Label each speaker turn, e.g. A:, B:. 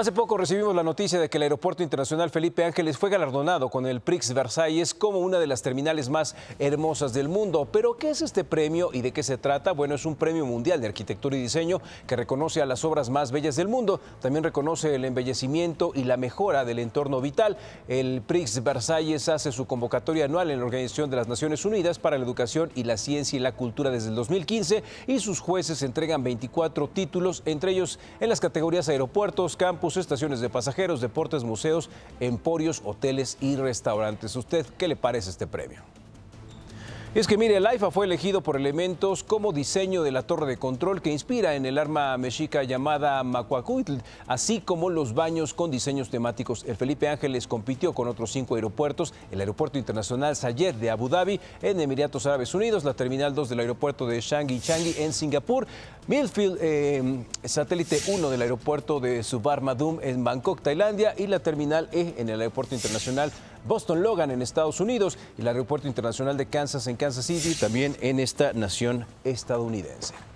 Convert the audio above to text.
A: Hace poco recibimos la noticia de que el Aeropuerto Internacional Felipe Ángeles fue galardonado con el Prix Versailles como una de las terminales más hermosas del mundo. Pero, ¿qué es este premio y de qué se trata? Bueno, es un premio mundial de arquitectura y diseño que reconoce a las obras más bellas del mundo. También reconoce el embellecimiento y la mejora del entorno vital. El Prix Versailles hace su convocatoria anual en la Organización de las Naciones Unidas para la Educación y la Ciencia y la Cultura desde el 2015 y sus jueces entregan 24 títulos, entre ellos en las categorías aeropuertos, campus, estaciones de pasajeros, deportes, museos, emporios, hoteles y restaurantes. ¿Usted qué le parece este premio? es que mire, el AIFA fue elegido por elementos como diseño de la torre de control que inspira en el arma mexica llamada Macuacuitl, así como los baños con diseños temáticos. El Felipe Ángeles compitió con otros cinco aeropuertos, el Aeropuerto Internacional Sayed de Abu Dhabi en Emiratos Árabes Unidos, la Terminal 2 del Aeropuerto de Changi Changi en Singapur, Millfield eh, satélite 1 del aeropuerto de Suvarnabhumi en Bangkok, Tailandia, y la terminal E en el aeropuerto internacional Boston Logan en Estados Unidos y el aeropuerto internacional de Kansas en Kansas City, también en esta nación estadounidense.